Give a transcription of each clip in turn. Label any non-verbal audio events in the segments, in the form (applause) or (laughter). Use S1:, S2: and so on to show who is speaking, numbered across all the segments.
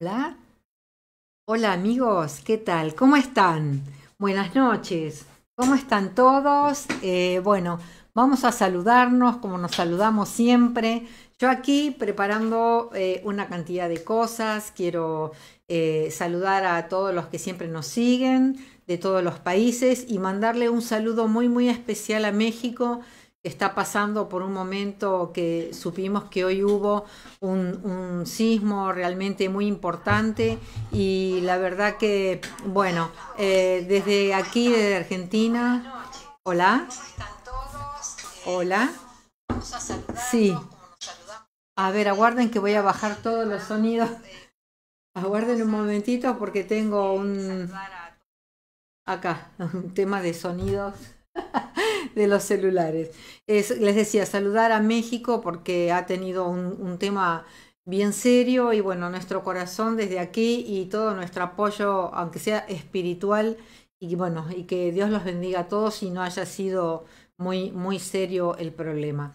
S1: Hola. Hola amigos, ¿qué tal? ¿Cómo están? Buenas noches. ¿Cómo están todos? Eh, bueno, vamos a saludarnos como nos saludamos siempre. Yo aquí preparando eh, una cantidad de cosas. Quiero eh, saludar a todos los que siempre nos siguen de todos los países y mandarle un saludo muy muy especial a México está pasando por un momento que supimos que hoy hubo un, sismo realmente muy importante y la verdad que, bueno, eh, desde aquí, desde Argentina, hola, hola, sí, a ver, aguarden que voy a bajar todos los sonidos, aguarden un momentito porque tengo un, acá, un tema de sonidos. (laughs) de los celulares. les decía, saludar a México porque ha tenido un, tema bien serio y bueno, nuestro corazón desde aquí y todo nuestro apoyo, aunque sea espiritual, y bueno, y que Dios los bendiga a todos y no haya sido muy, muy serio el problema.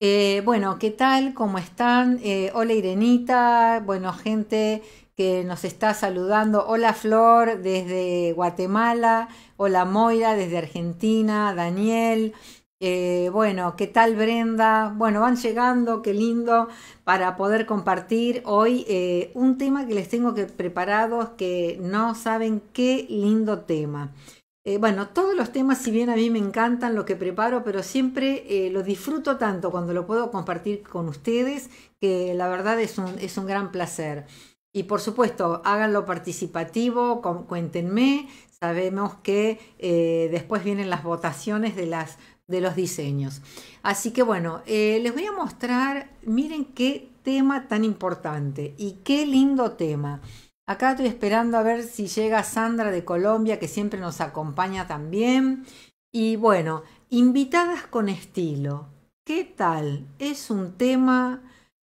S1: Eh, bueno, ¿qué tal? ¿Cómo están? Eh, hola Irenita, bueno gente, que nos está saludando. Hola Flor desde Guatemala, hola Moira desde Argentina, Daniel. Eh, bueno, ¿qué tal Brenda? Bueno, van llegando, qué lindo, para poder compartir hoy eh, un tema que les tengo que preparados que no saben qué lindo tema. Eh, bueno, todos los temas, si bien a mí me encantan lo que preparo, pero siempre lo disfruto tanto cuando lo puedo compartir con ustedes, que la verdad es un gran placer. Y por supuesto, háganlo participativo, cuéntenme. Sabemos que eh, después vienen las votaciones de, las, de los diseños. Así que bueno, eh, les voy a mostrar, miren qué tema tan importante y qué lindo tema. Acá estoy esperando a ver si llega Sandra de Colombia, que siempre nos acompaña también. Y bueno, invitadas con estilo. ¿Qué tal? Es un tema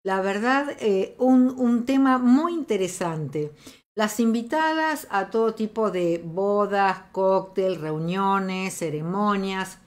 S1: la verdad, eh, un, tema muy interesante. Las invitadas a todo tipo de bodas, cóctel, reuniones, ceremonias.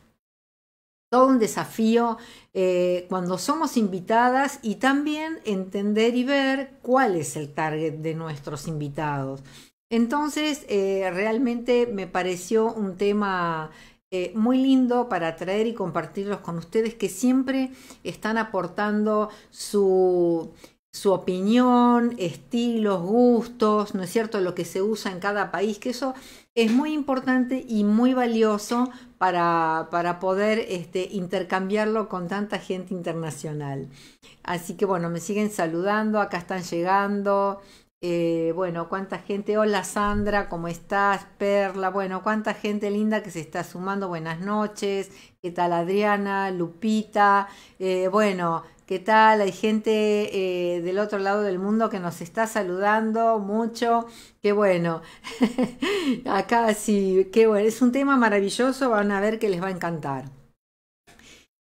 S1: Todo un desafío eh, cuando somos invitadas y también entender y ver cuál es el target de nuestros invitados. Entonces, eh, realmente me pareció un tema eh, muy lindo para traer y compartirlos con ustedes que siempre están aportando su, su opinión, estilos, gustos, ¿no es cierto? Lo que se usa en cada país, que eso es muy importante y muy valioso para, para poder este, intercambiarlo con tanta gente internacional. Así que bueno, me siguen saludando, acá están llegando. Eh, bueno, cuánta gente, hola Sandra, ¿cómo estás? Perla, bueno, cuánta gente linda que se está sumando, buenas noches, ¿qué tal Adriana, Lupita? Eh, bueno, ¿qué tal? Hay gente eh, del otro lado del mundo que nos está saludando mucho, qué bueno, (laughs) acá sí, qué bueno, es un tema maravilloso, van a ver que les va a encantar.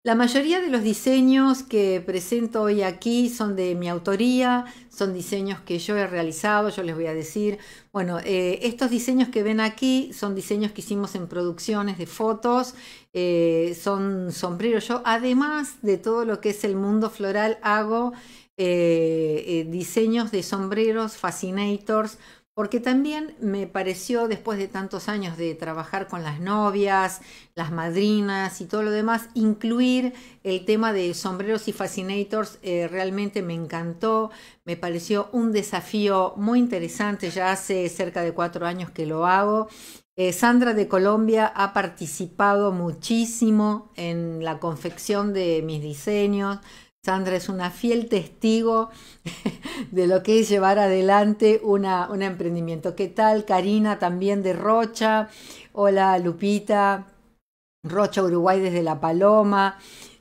S1: La mayoría de los diseños que presento hoy aquí son de mi autoría, son diseños que yo he realizado, yo les voy a decir. Bueno, eh, estos diseños que ven aquí son diseños que hicimos en producciones de fotos, eh, son sombreros. Yo, además de todo lo que es el mundo floral, hago eh, diseños de sombreros, fascinators, porque también me pareció, después de tantos años de trabajar con las novias, las madrinas y todo lo demás, incluir el tema de sombreros y fascinators eh, realmente me encantó, me pareció un desafío muy interesante, ya hace cerca de cuatro años que lo hago. Eh, Sandra de Colombia ha participado muchísimo en la confección de mis diseños, Sandra es una fiel testigo (laughs) de lo que es llevar adelante un emprendimiento. ¿Qué tal? Karina también de Rocha. Hola Lupita. Rocha Uruguay desde La Paloma.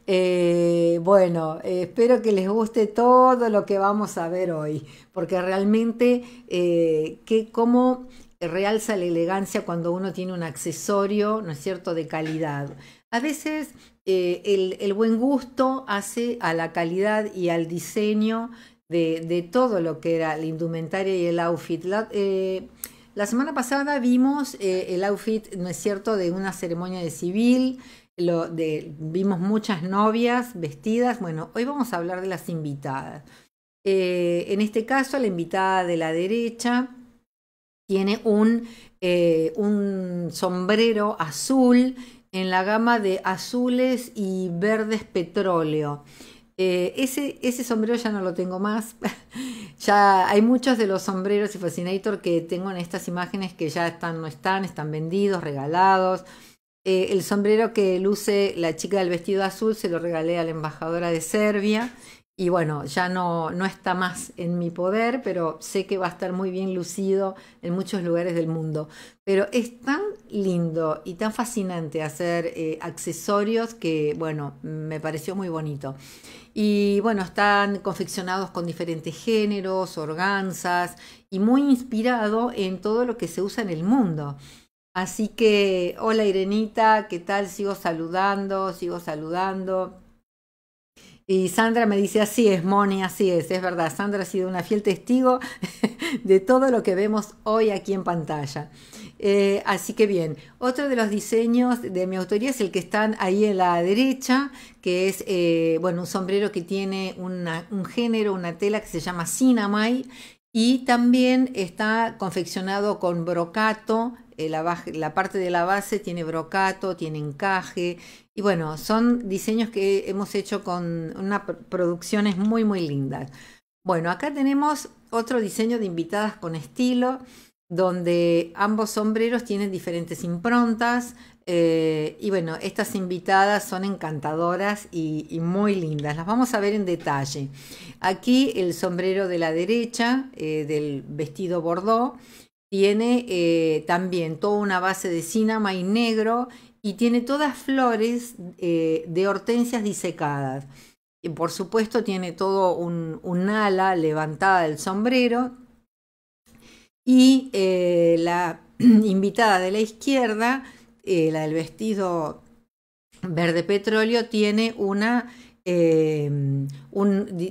S1: Eh, bueno, eh, espero que les guste todo lo que vamos a ver hoy, porque realmente eh, cómo realza la elegancia cuando uno tiene un accesorio, ¿no es cierto?, de calidad. A veces eh, el, buen gusto hace a la calidad y al diseño de, de todo lo que era la indumentaria y el outfit. La, eh, semana pasada vimos eh, el outfit, ¿no es cierto?, de una ceremonia de civil, de, vimos muchas novias vestidas. Bueno, hoy vamos a hablar de las invitadas. en este caso, la invitada de la derecha tiene un, un sombrero azul en la gama de azules y verdes petróleo. Eh, ese, ese sombrero ya no lo tengo más. (laughs) ya hay muchos de los sombreros y Fascinator que tengo en estas imágenes que ya están, no están, están vendidos, regalados. Eh, el sombrero que luce la chica del vestido azul se lo regalé a la embajadora de Serbia y bueno, ya no, no está más en mi poder, pero sé que va a estar muy bien lucido en muchos lugares del mundo. Pero es tan lindo y tan fascinante hacer eh, accesorios que, bueno, me pareció muy bonito. Y bueno, están confeccionados con diferentes géneros, organzas y muy inspirado en todo lo que se usa en el mundo. Así que, hola Irenita, ¿qué tal? Sigo saludando, sigo saludando. Y Sandra me dice, así es, Moni, así es, es verdad, Sandra ha sido una fiel testigo (laughs) de todo lo que vemos hoy aquí en pantalla. Eh, así que bien, otro de los diseños de mi autoría es el que están ahí en la derecha, que es eh, bueno, un sombrero que tiene un género, una tela que se llama cinamay y también está confeccionado con brocato eh, la, parte de la base tiene brocato, tiene encaje. Y bueno, son diseños que hemos hecho con unas producciones muy, muy lindas. Bueno, acá tenemos otro diseño de invitadas con estilo, donde ambos sombreros tienen diferentes improntas. Eh, y bueno, estas invitadas son encantadoras y, muy lindas. Las vamos a ver en detalle. Aquí el sombrero de la derecha eh, del vestido bordó tiene eh, también toda una base de cinama y negro y tiene todas flores eh, de hortensias disecadas. Y por supuesto tiene todo un, un ala levantada del sombrero y eh, la (clears throat) invitada de la izquierda, la del vestido verde petróleo, tiene una Em,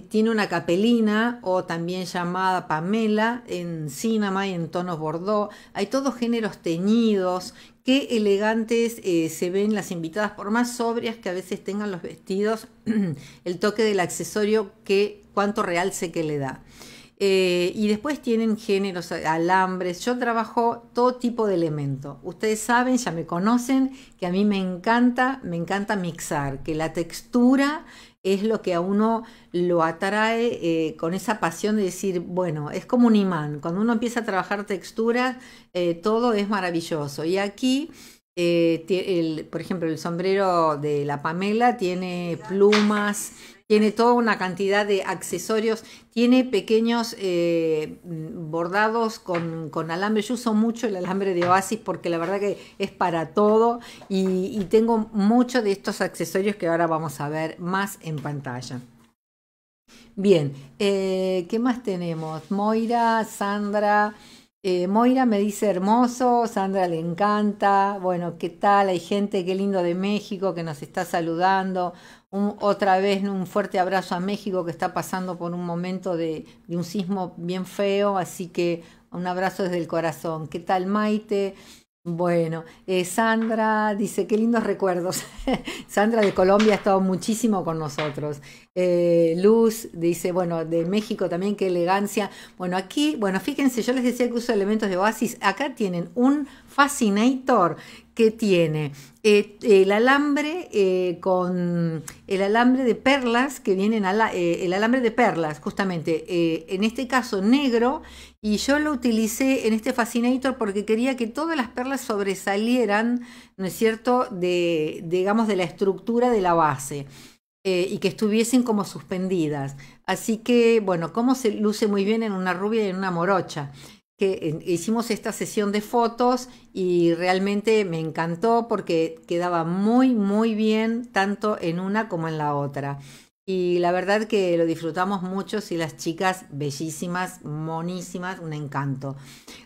S1: tiene una capelina o también llamada pamela en cinema y en tonos bordeaux. Hay todos géneros teñidos. Qué elegantes eh, se ven las invitadas, por más sobrias que a veces tengan los vestidos, (clears throat) el toque del accesorio, que cuánto realce que le da. Eh, y después tienen géneros, alambres. Yo trabajo todo tipo de elemento. Ustedes saben, ya me conocen, que a mí me encanta, me encanta mixar, que la textura es lo que a uno lo atrae eh, con esa pasión de decir, bueno, es como un imán. Cuando uno empieza a trabajar texturas, eh, todo es maravilloso. Y aquí, por ejemplo, el sombrero de la Pamela tiene plumas tiene toda una cantidad de accesorios, tiene pequeños eh, bordados con, alambre. Yo uso mucho el alambre de Oasis porque la verdad que es para todo y, tengo muchos de estos accesorios que ahora vamos a ver más en pantalla. Bien, eh, ¿qué más tenemos? Moira, Sandra. Eh, Moira me dice hermoso, Sandra le encanta. Bueno, ¿qué tal? Hay gente, qué lindo de México que nos está saludando otra vez un fuerte abrazo a México que está pasando por un momento de, un sismo bien feo, así que un abrazo desde el corazón. ¿Qué tal Maite? Bueno, eh, Sandra dice, qué lindos recuerdos. (laughs) Sandra de Colombia ha estado muchísimo con nosotros. Eh, Luz dice, bueno, de México también, qué elegancia. Bueno, aquí, bueno, fíjense, yo les decía que uso elementos de Oasis. Acá tienen un Fascinator, tiene eh, el alambre eh, con el alambre de perlas que vienen a eh, el alambre de perlas justamente en este caso negro y yo lo utilicé en este fascinator porque quería que todas las perlas sobresalieran no es cierto de digamos de la estructura de la base y que estuviesen como suspendidas así que bueno como se luce muy bien en una rubia y en una morocha que hicimos esta sesión de fotos y realmente me encantó porque quedaba muy, muy bien tanto en una como en la otra. Y la verdad que lo disfrutamos mucho, y las chicas bellísimas, monísimas, un encanto.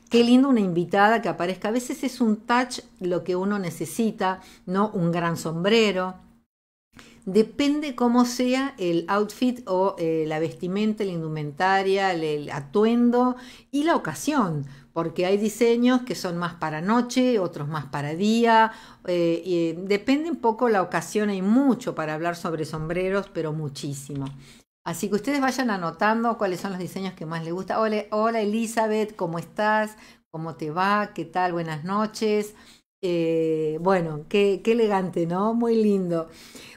S1: Qué lindo una invitada que aparezca. A veces es un touch lo que uno necesita, no un gran sombrero depende cómo sea el outfit o eh, la vestimenta, la indumentaria, el, atuendo y la ocasión, porque hay diseños que son más para noche, otros más para día, eh, y depende un poco la ocasión, hay mucho para hablar sobre sombreros, pero muchísimo. Así que ustedes vayan anotando cuáles son los diseños que más les gusta. Hola, hola Elizabeth, ¿cómo estás? ¿Cómo te va? ¿Qué tal? Buenas noches. Eh, bueno, qué, elegante, ¿no? Muy lindo.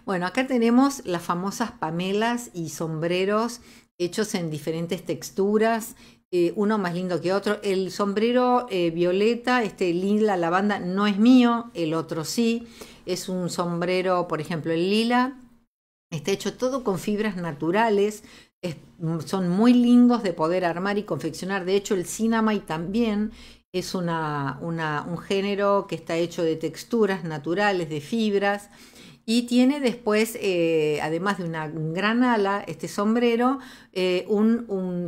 S1: Bueno, acá tenemos las famosas pamelas y sombreros hechos en diferentes texturas, eh, uno más lindo que otro. El sombrero eh, violeta, este lila lavanda, no es mío, el otro sí. Es un sombrero, por ejemplo, el lila, está hecho todo con fibras naturales, mm, son muy lindos de poder armar y confeccionar. De hecho, el y también es un género que está hecho de texturas naturales, de fibras, y tiene después, eh, además de una gran ala, este sombrero, eh,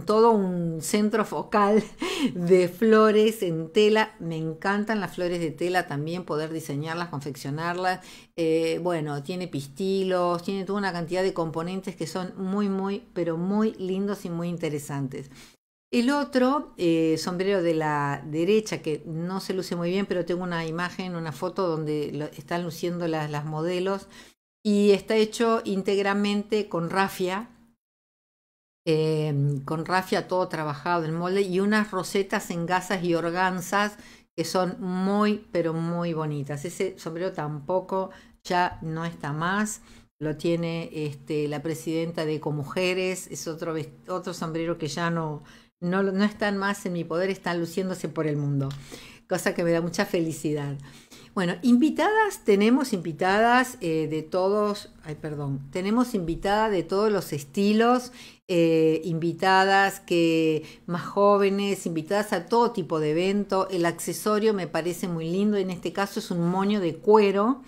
S1: todo un centro focal (laughs) de flores en tela. Me encantan las flores de tela también, poder diseñarlas, confeccionarlas. Eh, bueno, tiene pistilos, tiene toda una cantidad de componentes que son muy, muy, pero muy lindos y muy interesantes. El otro, eh, sombrero de la derecha, que no se luce muy bien, pero tengo una imagen, una foto donde están luciendo las, modelos y está hecho íntegramente con rafia, em, con rafia todo trabajado en molde y unas rosetas en gasas y organzas que son muy, pero muy bonitas. Ese sombrero tampoco ya no está más lo tiene este, la presidenta de Comujeres, es otro, otro sombrero que ya no, no, están más en mi poder, están luciéndose por el mundo, cosa que me da mucha felicidad. Bueno, invitadas tenemos invitadas eh, de todos, ay perdón, tenemos invitadas de todos los estilos, eh, invitadas que más jóvenes, invitadas a todo tipo de evento. El accesorio me parece muy lindo, en este caso es un moño de cuero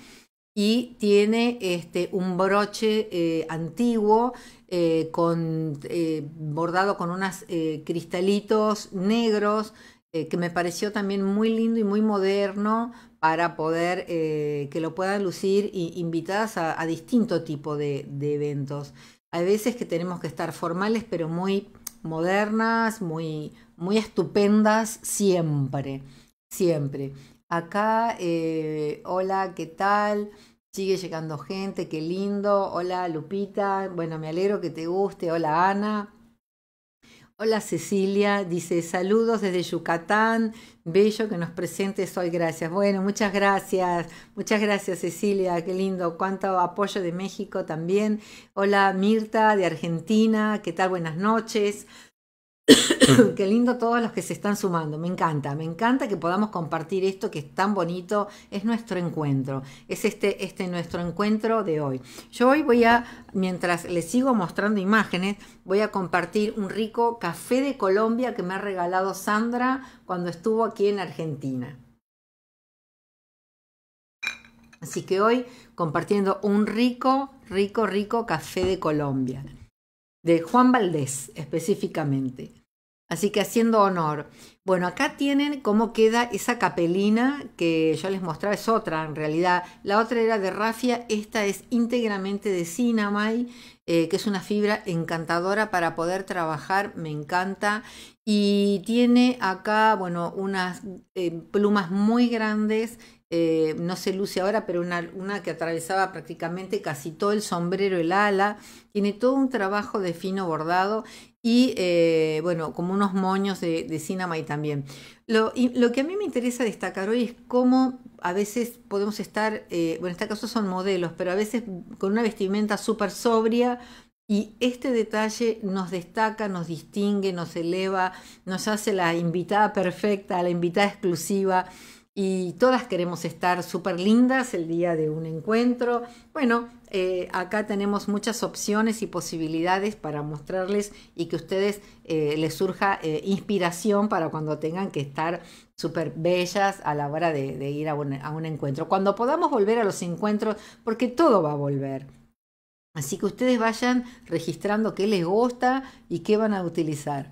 S1: y tiene este, un broche eh, antiguo eh, con, eh, bordado con unos cristalitos negros que me pareció también muy lindo y muy moderno para poder que lo puedan lucir invitadas a, distinto tipo de, de, eventos. Hay veces que tenemos que estar formales pero muy modernas, muy, muy estupendas siempre, siempre acá, eh, hola, ¿qué tal? Sigue llegando gente, qué lindo. Hola Lupita, bueno, me alegro que te guste. Hola Ana. Hola Cecilia, dice saludos desde Yucatán, bello que nos presentes hoy, gracias. Bueno, muchas gracias, muchas gracias Cecilia, qué lindo, cuánto apoyo de México también. Hola Mirta de Argentina, ¿qué tal? Buenas noches. (coughs) Qué lindo todos los que se están sumando. Me encanta, me encanta que podamos compartir esto que es tan bonito. Es nuestro encuentro. Es este, este nuestro encuentro de hoy. Yo hoy voy a, mientras les sigo mostrando imágenes, voy a compartir un rico café de Colombia que me ha regalado Sandra cuando estuvo aquí en Argentina. Así que hoy compartiendo un rico, rico, rico café de Colombia de Juan Valdés específicamente. Así que haciendo honor. Bueno, acá tienen cómo queda esa capelina que yo les mostré es otra en realidad. La otra era de rafia, esta es íntegramente de cinamay eh, que es una fibra encantadora para poder trabajar, me encanta. Y tiene acá, bueno, unas eh, plumas muy grandes eh, no se luce ahora, pero una, que atravesaba prácticamente casi todo el sombrero, el ala, tiene todo un trabajo de fino bordado y eh, bueno, como unos moños de, de y también. Lo, lo, que a mí me interesa destacar hoy es cómo a veces podemos estar, eh, bueno, en este caso son modelos, pero a veces con una vestimenta súper sobria, y este detalle nos destaca, nos distingue, nos eleva, nos hace la invitada perfecta, la invitada exclusiva y todas queremos estar súper lindas el día de un encuentro. Bueno, eh, acá tenemos muchas opciones y posibilidades para mostrarles y que ustedes eh, les surja eh, inspiración para cuando tengan que estar súper bellas a la hora de, ir a un, a un encuentro. Cuando podamos volver a los encuentros, porque todo va a volver. Así que ustedes vayan registrando qué les gusta y qué van a utilizar.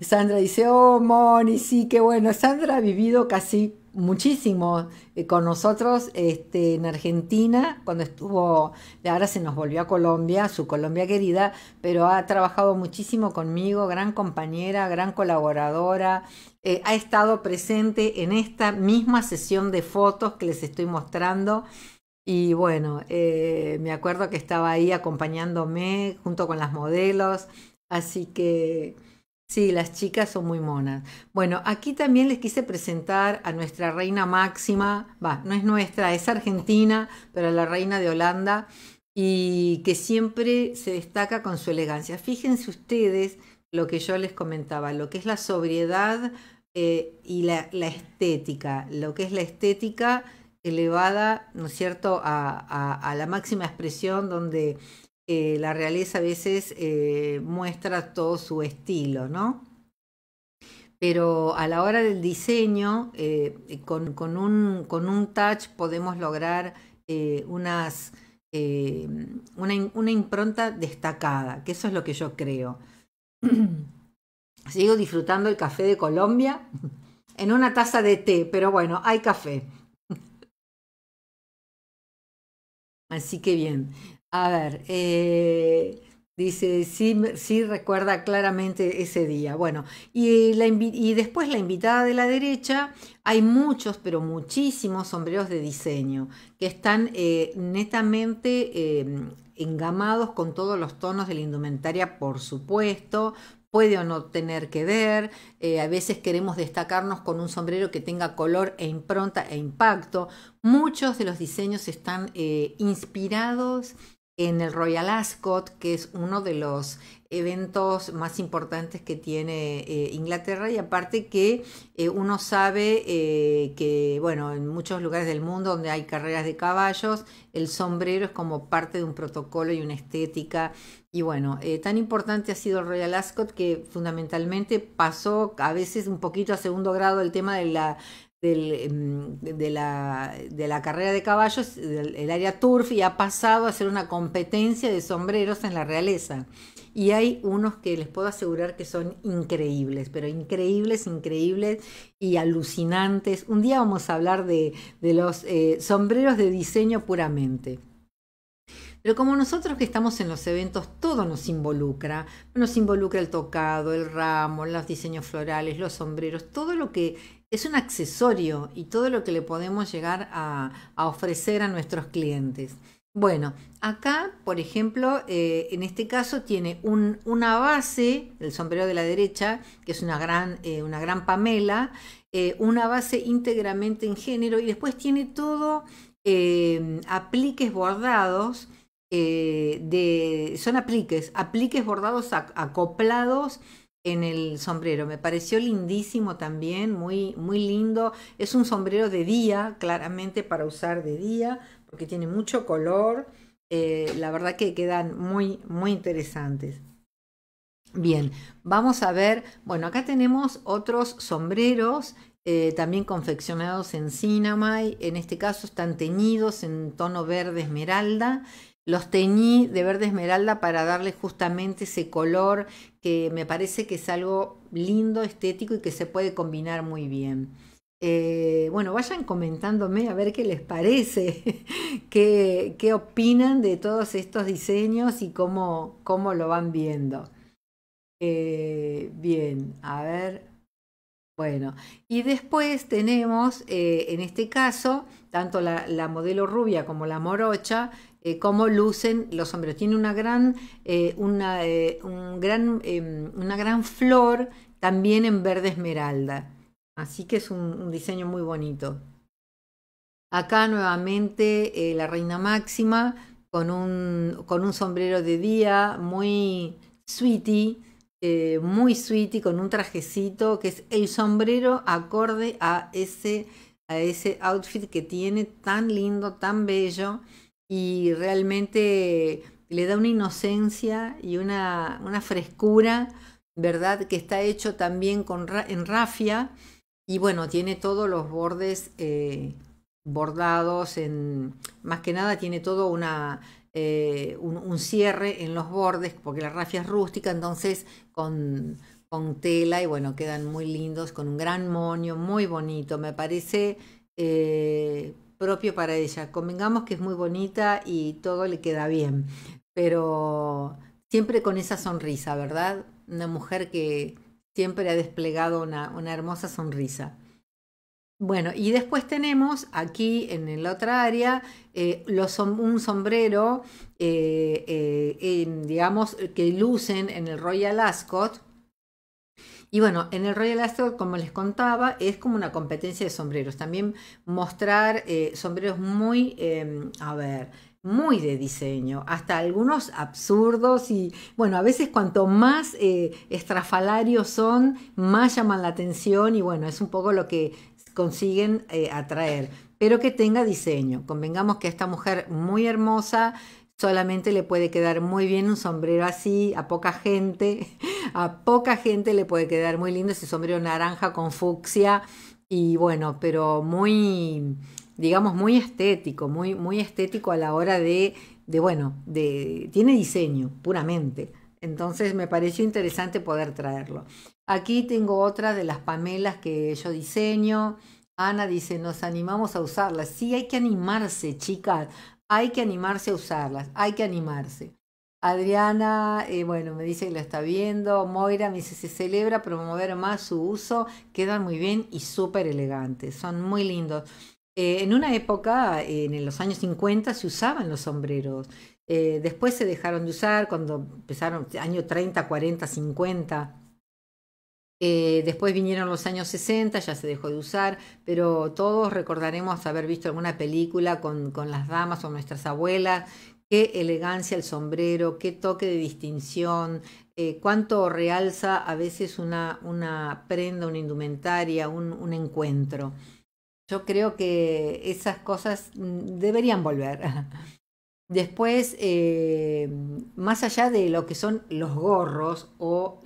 S1: Sandra dice, oh, Moni, sí, qué bueno. Sandra ha vivido casi muchísimo eh, con nosotros este, en Argentina, cuando estuvo, ahora se nos volvió a Colombia, su Colombia querida, pero ha trabajado muchísimo conmigo, gran compañera, gran colaboradora, eh, ha estado presente en esta misma sesión de fotos que les estoy mostrando. Y bueno, eh, me acuerdo que estaba ahí acompañándome junto con las modelos, así que Sí, las chicas son muy monas. Bueno, aquí también les quise presentar a nuestra reina máxima, va, no es nuestra, es argentina, pero la reina de Holanda, y que siempre se destaca con su elegancia. Fíjense ustedes lo que yo les comentaba, lo que es la sobriedad eh, y la, estética, lo que es la estética elevada, ¿no es cierto?, a la máxima expresión donde eh, la realeza a veces eh, muestra todo su estilo, ¿no? Pero a la hora del diseño, eh, con, un, touch podemos lograr unas, una impronta destacada, que eso es lo que yo creo. (clears throat) Sigo disfrutando el café de Colombia (laughs) en una taza de té, pero bueno, hay café. (laughs) Así que bien, a ver, eh, dice, sí, recuerda claramente ese día. Bueno, y, después la invitada de la derecha, hay muchos, pero muchísimos sombreros de diseño que están eh, netamente em, engamados con todos los tonos de la indumentaria, por supuesto, puede o no tener que ver. Eh, a veces queremos destacarnos con un sombrero que tenga color e impronta e impacto. Muchos de los diseños están inspirados en el Royal Ascot, que es uno de los eventos más importantes que tiene eh, Inglaterra y aparte que eh, uno sabe eh, que, bueno, en muchos lugares del mundo donde hay carreras de caballos, el sombrero es como parte de un protocolo y una estética. Y bueno, tan importante ha sido el Royal Ascot que fundamentalmente pasó a veces un poquito a segundo grado el tema de la, Em, de, la, carrera de caballos, el área turf, y ha pasado a ser una competencia de sombreros en la realeza. Y hay unos que les puedo asegurar que son increíbles, pero increíbles, increíbles y alucinantes. Un día vamos a hablar de, los eh, sombreros de diseño puramente. Pero como nosotros que estamos en los eventos, todo nos involucra. Nos involucra el tocado, el ramo, los diseños florales, los sombreros, todo lo que es un accesorio y todo lo que le podemos llegar a, ofrecer a nuestros clientes. Bueno, acá, por ejemplo, eh, en este caso tiene una base, el sombrero de la derecha, que es una gran, eh, una gran pamela, eh, una base íntegramente en género y después tiene todo apliques bordados, son apliques, apliques bordados acoplados en el sombrero. Me pareció lindísimo también, muy, muy lindo. Es un sombrero de día, claramente para usar de día, porque tiene mucho color. Eh, la verdad que quedan muy, muy interesantes. Bien, vamos a ver, bueno, acá tenemos otros sombreros eh, también confeccionados en cinamay, en este caso están teñidos en tono verde esmeralda los teñí de verde esmeralda para darle justamente ese color que me parece que es algo lindo, estético y que se puede combinar muy bien. Eh, bueno, vayan comentándome a ver qué les parece, (laughs) qué, qué, opinan de todos estos diseños y cómo, cómo lo van viendo. Eh, bien, a ver. Bueno, y después tenemos, eh, en este caso, tanto la, la modelo rubia como la morocha, eh, cómo lucen los sombreros. Tiene una gran, eh, una, eh, un gran, em, una gran flor también en verde esmeralda. Así que es un, diseño muy bonito. Acá nuevamente la reina máxima con un, con un sombrero de día muy sweetie, muy sweetie, con un trajecito que es el sombrero acorde a ese, a ese outfit que tiene tan lindo, tan bello y realmente le da una inocencia y una, frescura, ¿verdad? Que está hecho también con, en rafia y bueno, tiene todos los bordes eh, bordados, en, más que nada tiene todo una, eh, un, cierre en los bordes, porque la rafia es rústica, entonces con, tela y bueno, quedan muy lindos, con un gran moño, muy bonito, me parece eh, propio para ella. Convengamos que es muy bonita y todo le queda bien, pero siempre con esa sonrisa, ¿verdad? Una mujer que siempre ha desplegado una, hermosa sonrisa. Bueno, y después tenemos aquí en la otra área eh, los, un sombrero, eh, eh, digamos, que lucen en el Royal Ascot, y bueno, en el Royal Astro, como les contaba, es como una competencia de sombreros. También mostrar eh, sombreros muy, em, a ver, muy de diseño, hasta algunos absurdos y bueno, a veces cuanto más eh, estrafalarios son, más llaman la atención y bueno, es un poco lo que consiguen eh, atraer, pero que tenga diseño. Convengamos que esta mujer muy hermosa, solamente le puede quedar muy bien un sombrero así, a poca gente, (laughs) a poca gente le puede quedar muy lindo ese sombrero naranja con fucsia y bueno, pero muy, digamos, muy estético, muy, muy estético a la hora de, de bueno, de, tiene diseño puramente. Entonces me pareció interesante poder traerlo. Aquí tengo otra de las pamelas que yo diseño. Ana dice, nos animamos a usarlas. Sí, hay que animarse, chicas. Hay que animarse a usarlas, hay que animarse. Adriana, eh, bueno, me dice que la está viendo. Moira me dice, se celebra promover más su uso. Quedan muy bien y súper elegantes. Son muy lindos. Eh, en una época, en los años 50, se usaban los sombreros. Eh, después se dejaron de usar cuando empezaron, año 30, 40, 50. Eh, después vinieron los años 60, ya se dejó de usar, pero todos recordaremos haber visto alguna película con, las damas o nuestras abuelas. Qué elegancia el sombrero, qué toque de distinción, eh, cuánto realza a veces una, una prenda, una indumentaria, un, un encuentro. Yo creo que esas cosas mm, deberían volver. (laughs) Después, eh, más allá de lo que son los gorros, o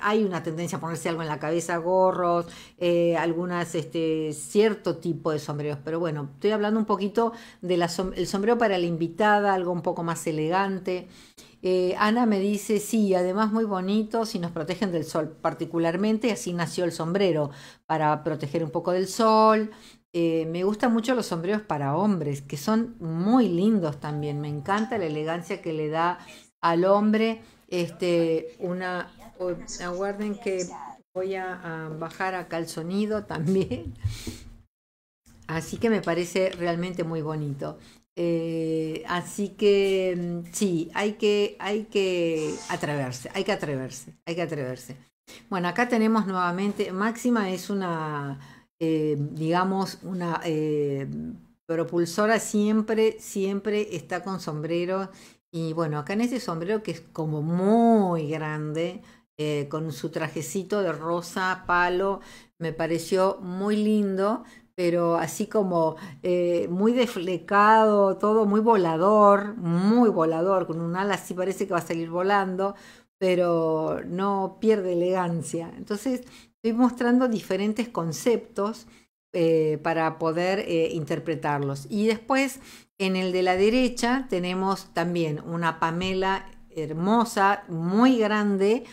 S1: hay una tendencia a ponerse algo en la cabeza, gorros, eh, algunas, este, cierto tipo de sombreros, pero bueno, estoy hablando un poquito del sombrero para la invitada, algo un poco más elegante. Eh, Ana me dice, sí, además muy bonito si nos protegen del sol particularmente, así nació el sombrero, para proteger un poco del sol, eh, me gustan mucho los sombreros para hombres, que son muy lindos también. Me encanta la elegancia que le da al hombre. Este, una, aguarden que voy a, bajar acá el sonido también. Así que me parece realmente muy bonito. Eh, así que mm, sí, hay que, hay que atreverse, hay que atreverse, hay que atreverse. Bueno, acá tenemos nuevamente, Máxima es una eh, digamos, una eh, propulsora siempre, siempre está con sombrero. Y bueno, acá en ese sombrero que es como muy grande, eh, con su trajecito de rosa, palo, me pareció muy lindo, pero así como muy desflecado, todo muy volador, muy volador, con un ala así parece que va a salir volando, pero no pierde elegancia. Entonces estoy mostrando diferentes conceptos eh, para poder eh, interpretarlos. Y después, en el de la derecha, tenemos también una Pamela hermosa, muy grande,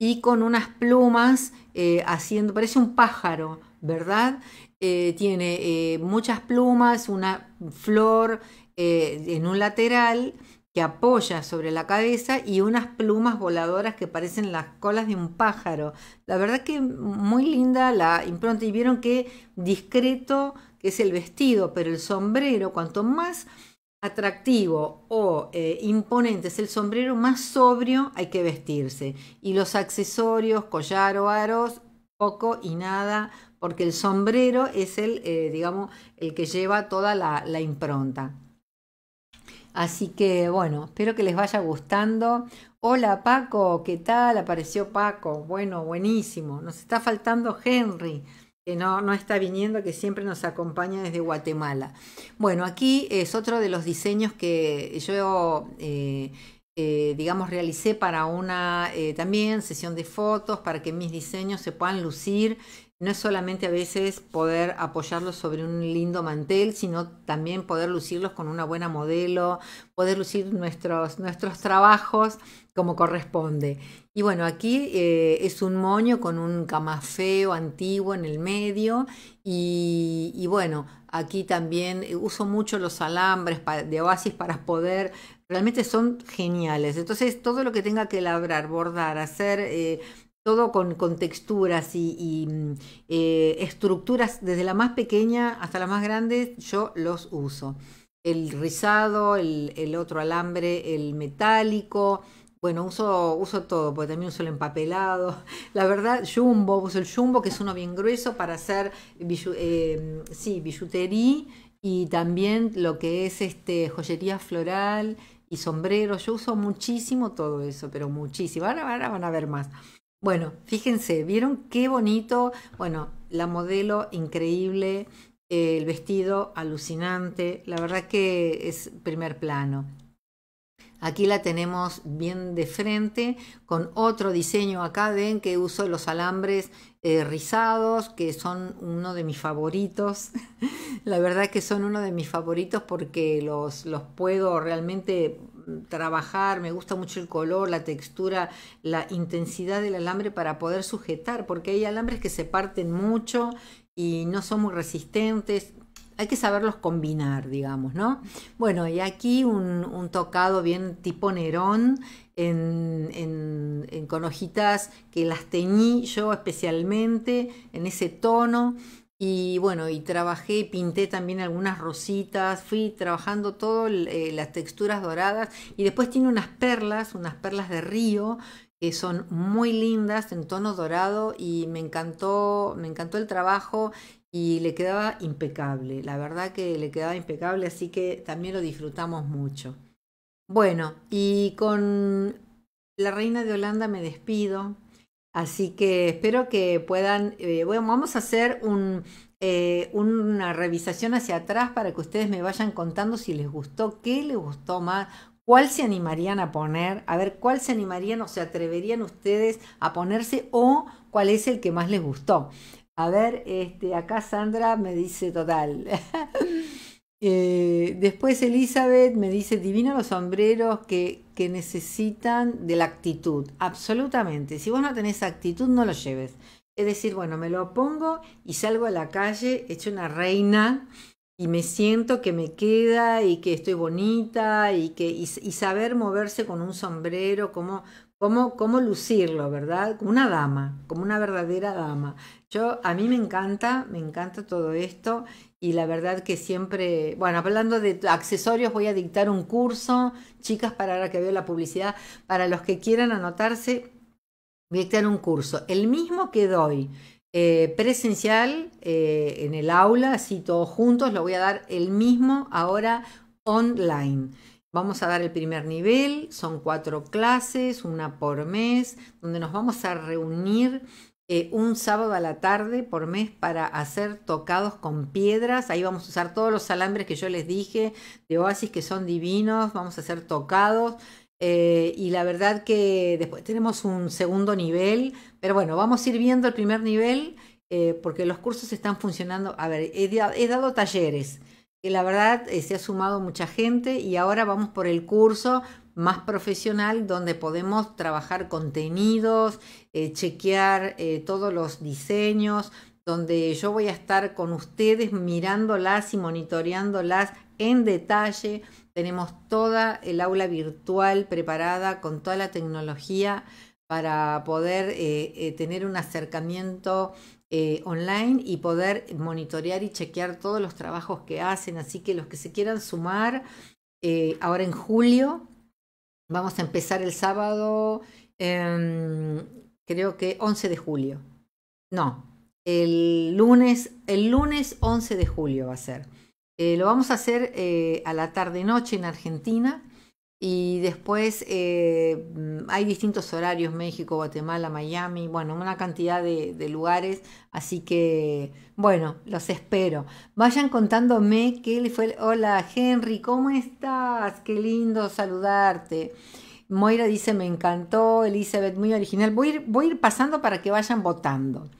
S1: y con unas plumas eh, haciendo, parece un pájaro, ¿verdad? tiene muchas plumas, una flor en un lateral que apoya sobre la cabeza y unas plumas voladoras que parecen las colas de un pájaro. La verdad que muy linda la impronta y vieron qué discreto que es el vestido, pero el sombrero, cuanto más atractivo o eh, imponente es el sombrero, más sobrio hay que vestirse. Y los accesorios, collar o aros, poco y nada, porque el sombrero es el, eh, digamos, el que lleva toda la impronta. Así que bueno, espero que les vaya gustando. Hola Paco, ¿qué tal? Apareció Paco. Bueno, buenísimo. Nos está faltando Henry, que no, no está viniendo, que siempre nos acompaña desde Guatemala. Bueno, aquí es otro de los diseños que yo... Eh, eh, digamos, realicé para una eh, también sesión de fotos para que mis diseños se puedan lucir no es solamente a veces poder apoyarlos sobre un lindo mantel, sino también poder lucirlos con una buena modelo, poder lucir nuestros, nuestros trabajos como corresponde. Y bueno, aquí eh, es un moño con un camafeo antiguo en el medio y, bueno, aquí también eh, uso mucho los alambres de oasis para poder, realmente son geniales. Entonces, todo lo que tenga que labrar, bordar, hacer... Eh, todo con, texturas y, mm, eh, estructuras, desde la más pequeña hasta la más grande, yo los uso. El rizado, el, otro alambre, el metálico, bueno, uso, uso todo, porque también uso el empapelado. (laughs) La verdad, jumbo, uso el jumbo, que es uno bien grueso para hacer eh, sí, billutería y también lo que es este, joyería floral y sombrero. Yo uso muchísimo todo eso, pero muchísimo. Ahora, ahora van a ver más. Bueno, fíjense, ¿vieron qué bonito? Bueno, la modelo increíble, eh, el vestido alucinante, la verdad que es primer plano. Aquí la tenemos bien de frente con otro diseño acá, ven que uso los alambres eh, rizados, que son uno de mis favoritos. (laughs) la verdad que son uno de mis favoritos porque los, los puedo realmente trabajar, me gusta mucho el color, la textura, la intensidad del alambre para poder sujetar, porque hay alambres que se parten mucho y no son muy resistentes. Hay que saberlos combinar, digamos, ¿no? Bueno, y aquí un, tocado bien tipo Nerón en, con hojitas que las teñí yo especialmente en ese tono y bueno, y trabajé, pinté también algunas rositas, fui trabajando todas eh, las texturas doradas y después tiene unas perlas, unas perlas de río que son muy lindas en tono dorado y me encantó, me encantó el trabajo y le quedaba impecable, la verdad que le quedaba impecable, así que también lo disfrutamos mucho. Bueno, y con la reina de Holanda me despido. Así que espero que puedan, eh, bueno, vamos a hacer eh, una revisación hacia atrás para que ustedes me vayan contando si les gustó, qué les gustó más, cuál se animarían a poner, a ver cuál se animarían o se atreverían ustedes a ponerse o cuál es el que más les gustó. A ver, este, acá Sandra me dice total. (laughs) Eh, después Elizabeth me dice, divino los sombreros que, que, necesitan de la actitud. Absolutamente. Si vos no tenés actitud, no lo lleves. Es decir, bueno, me lo pongo y salgo a la calle, hecho una reina y me siento que me queda y que estoy bonita y, que, saber moverse con un sombrero, como Cómo, cómo, lucirlo, ¿verdad? Como una dama, como una verdadera dama. Yo, a mí me encanta, me encanta todo esto y la verdad que siempre, bueno, hablando de accesorios, voy a dictar un curso, chicas, para ahora que veo la publicidad, para los que quieran anotarse, voy a dictar un curso, el mismo que doy eh, presencial eh, en el aula, así todos juntos, lo voy a dar el mismo ahora online. Vamos a dar el primer nivel, son cuatro clases, una por mes, donde nos vamos a reunir eh, un sábado a la tarde por mes para hacer tocados con piedras. Ahí vamos a usar todos los alambres que yo les dije de Oasis que son divinos. Vamos a hacer tocados. Eh, y la verdad que después tenemos un segundo nivel. Pero bueno, vamos a ir viendo el primer nivel eh, porque los cursos están funcionando. A ver, he, he dado talleres. Que la verdad se ha sumado mucha gente y ahora vamos por el curso más profesional donde podemos trabajar contenidos, eh, chequear eh, todos los diseños, donde yo voy a estar con ustedes mirándolas y monitoreándolas en detalle. Tenemos toda el aula virtual preparada con toda la tecnología para poder eh, tener un acercamiento online y poder monitorear y chequear todos los trabajos que hacen. Así que los que se quieran sumar, ahora en julio Vamos a empezar el sábado, em, creo que 11 de julio. No, el lunes, el lunes 11 de julio va a ser. Eh, lo vamos a hacer eh, a la tarde-noche en Argentina y después eh, mm, hay distintos horarios, México, Guatemala, Miami, bueno, una cantidad de, lugares. Así que, bueno, los espero. Vayan contándome qué fue... Hola Henry, ¿cómo estás? Qué lindo saludarte. Moira dice, me encantó, Elizabeth, muy original. Voy a ir, voy ir pasando para que vayan votando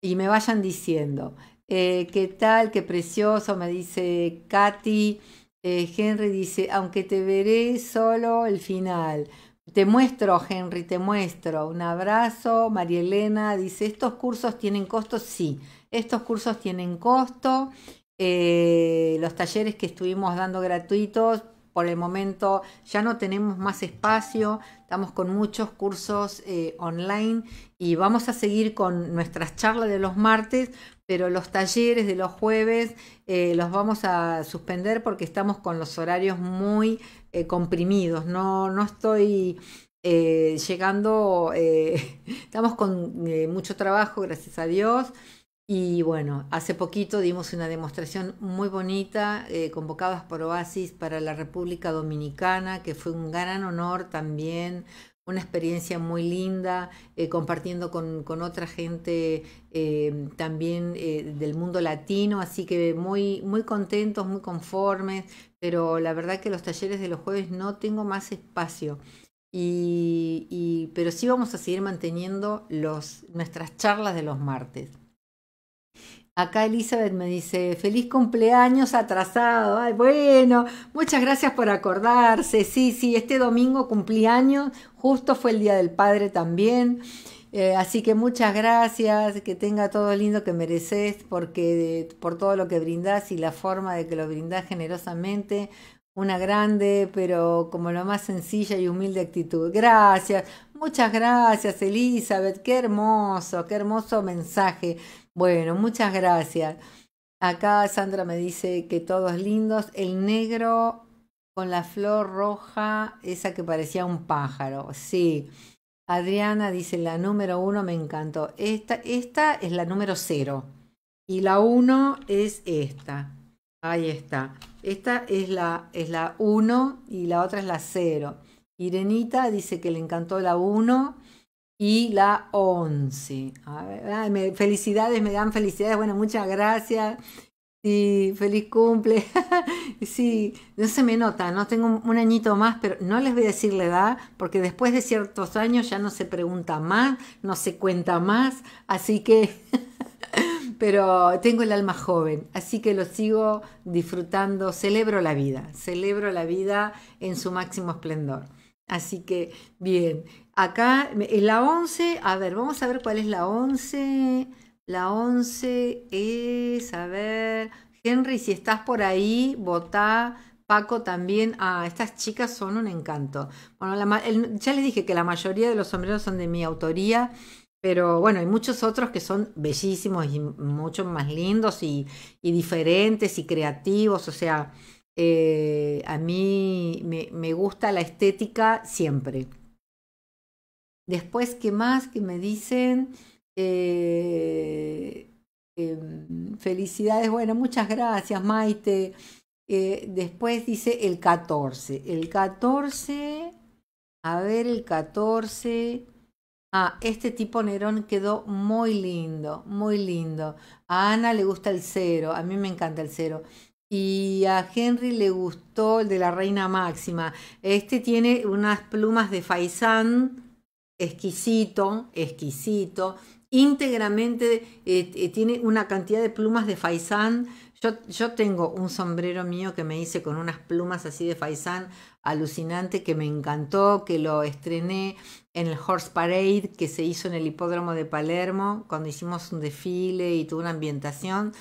S1: y me vayan diciendo. Eh, ¿Qué tal? Qué precioso, me dice Katy. Eh, Henry dice, aunque te veré solo el final. Te muestro, Henry, te muestro. Un abrazo. María Elena dice, ¿estos cursos tienen costo? Sí, estos cursos tienen costo. Eh, los talleres que estuvimos dando gratuitos, por el momento ya no tenemos más espacio, Estamos con muchos cursos eh, online y vamos a seguir con nuestras charlas de los martes, pero los talleres de los jueves eh, los vamos a suspender porque estamos con los horarios muy eh, comprimidos. No, no estoy llegando, (laughs) estamos con mucho trabajo, gracias a Dios. Y bueno, hace poquito dimos una demostración muy bonita, eh, convocadas por Oasis para la República Dominicana, que fue un gran honor también, una experiencia muy linda, eh, compartiendo con, otra gente eh, también del mundo latino, así que muy, muy contentos, muy conformes, pero la verdad que los talleres de los jueves no tengo más espacio. Y, pero sí vamos a seguir manteniendo nuestras charlas de los martes. Acá Elizabeth me dice, feliz cumpleaños atrasado. Ay, bueno, muchas gracias por acordarse. Sí, sí, este domingo cumpleaños, justo fue el Día del Padre también. Eh, así que muchas gracias, que tenga todo lindo que mereces, porque eh, por todo lo que brindás y la forma de que lo brindás generosamente. Una grande, pero como la más sencilla y humilde actitud. Gracias. Muchas gracias, Elizabeth. Qué hermoso, qué hermoso mensaje. Bueno, muchas gracias. Acá Sandra me dice que todos lindos. El negro con la flor roja, esa que parecía un pájaro. Sí. Adriana dice la número uno me encantó. Esta, esta es la número cero. Y la uno es esta. Ahí está. Esta es la, es la uno y la otra es la cero. Irenita dice que le encantó la 1 y la 11. felicidades, me dan felicidades. Bueno, muchas gracias. y feliz cumple. (laughs) sí, no se me nota, no tengo un añito más, pero no les voy a decir la edad, porque después de ciertos años ya no se pregunta más, no se cuenta más, así que, (laughs) pero tengo el alma joven, así que lo sigo disfrutando, celebro la vida, celebro la vida en su máximo esplendor. Así que, bien, acá la 11, a ver, vamos a ver cuál es la 11. La 11 es, a ver, Henry, si estás por ahí, vota, Paco también, ah, estas chicas son un encanto. Bueno, ya les dije que la mayoría de los sombreros son de mi autoría, pero bueno, hay muchos otros que son bellísimos y mucho más lindos y, y diferentes y creativos, o sea, eh, a mí me, gusta la estética siempre. Después, ¿qué más que me dicen? Eh, em, felicidades, bueno, muchas gracias Maite. Eh, después dice el 14. El 14, a ver el 14. Ah, este tipo Nerón quedó muy lindo, muy lindo. A Ana le gusta el cero, a mí me encanta el cero y a Henry le gustó el de la Reina Máxima. Este tiene unas plumas de faisán, exquisito, exquisito, íntegramente eh, eh, tiene una cantidad de plumas de faisán. Yo, yo, tengo un sombrero mío que me hice con unas plumas así de faisán alucinante que me encantó, que lo estrené en el Horse Parade que se hizo en el hipódromo de Palermo cuando hicimos un desfile y tuvo una ambientación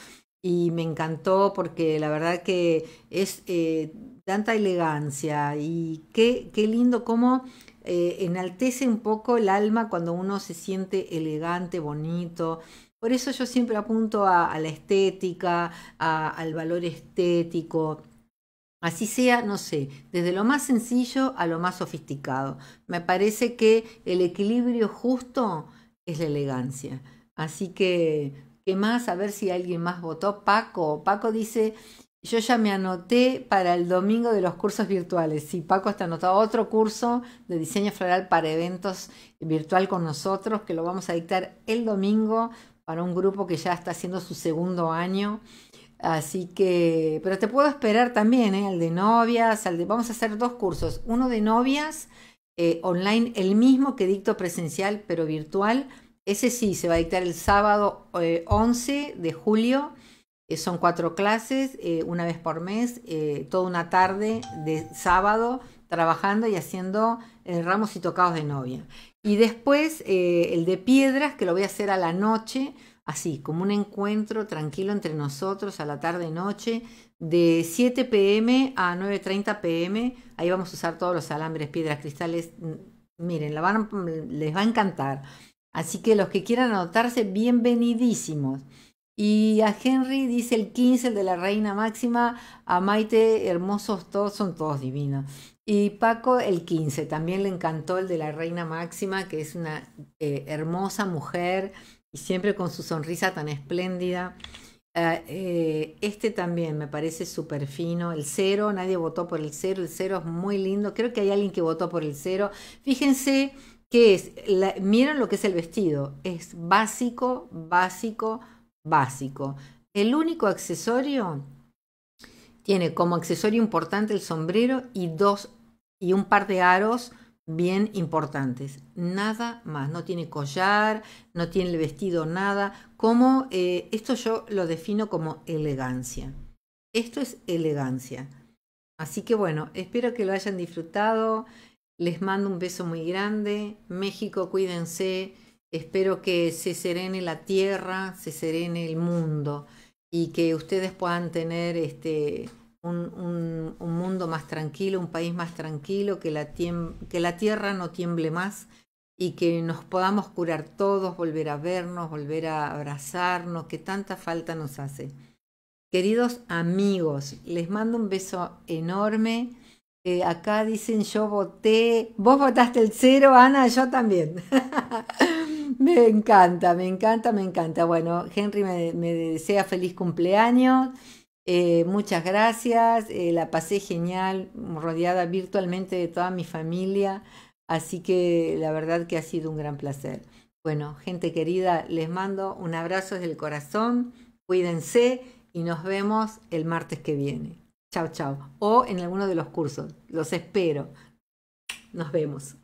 S1: y me encantó porque la verdad que es eh, tanta elegancia y qué, qué lindo cómo eh, enaltece un poco el alma cuando uno se siente elegante, bonito. Por eso yo siempre apunto a, la estética, a, al valor estético. Así sea, no sé, desde lo más sencillo a lo más sofisticado. Me parece que el equilibrio justo es la elegancia. Así que ¿Qué más? A ver si alguien más votó. Paco. Paco dice, yo ya me anoté para el domingo de los cursos virtuales. Sí, Paco está anotado otro curso de diseño floral para eventos virtual con nosotros, que lo vamos a dictar el domingo para un grupo que ya está haciendo su segundo año. Así que, pero te puedo esperar también, ¿eh? al de novias, de, vamos a hacer dos cursos, uno de novias eh, online, el mismo que dicto presencial, pero virtual, ese sí, se va a dictar el sábado 11 eh, de julio. Eh, son cuatro clases, eh, una vez por mes, toda una tarde de sábado trabajando y haciendo ramos y tocados de novia. Y después el de piedras, que lo voy a hacer a la noche, así, como un encuentro tranquilo entre nosotros a la tarde-noche, de 7 pm a 9.30 pm. Ahí vamos a usar todos los alambres, piedras, cristales. Miren, les va a encantar. Así que los que quieran anotarse, bienvenidísimos. Y a Henry dice el 15, el de la Reina Máxima. A Maite, hermosos todos, son todos divinos. Y Paco, el 15, también le encantó el de la Reina Máxima, que es una eh, hermosa mujer y siempre con su sonrisa tan espléndida. Ah, eh, este también me parece súper fino. El cero, nadie votó por el cero. El cero es muy lindo. Creo que hay alguien que votó por el cero. Fíjense ¿Qué es, miren lo que es el vestido, es básico, básico, básico. El único accesorio tiene como accesorio importante el sombrero y dos y un par de aros bien importantes. Nada más, no tiene collar, no tiene el vestido, nada. Como eh, esto yo lo defino como elegancia. Esto es elegancia. Así que bueno, espero que lo hayan disfrutado. Les mando un beso muy grande. México, cuídense. Espero que se serene la tierra, se serene el mundo y que ustedes puedan tener este, un, un, un mundo más tranquilo, un país más tranquilo, que la, que la tierra no tiemble más y que nos podamos curar todos, volver a vernos, volver a abrazarnos, que tanta falta nos hace. Queridos amigos, les mando un beso enorme. Eh, acá dicen yo voté, vos votaste el cero, Ana, yo también. (laughs) me encanta, me encanta, me encanta. Bueno, Henry me, desea feliz cumpleaños. Eh, muchas gracias, eh, la pasé genial, rodeada virtualmente de toda mi familia, así que la verdad que ha sido un gran placer. Bueno, gente querida, les mando un abrazo desde el corazón, cuídense y nos vemos el martes que viene. Chao, chao. O en alguno de los cursos. Los espero. Nos vemos.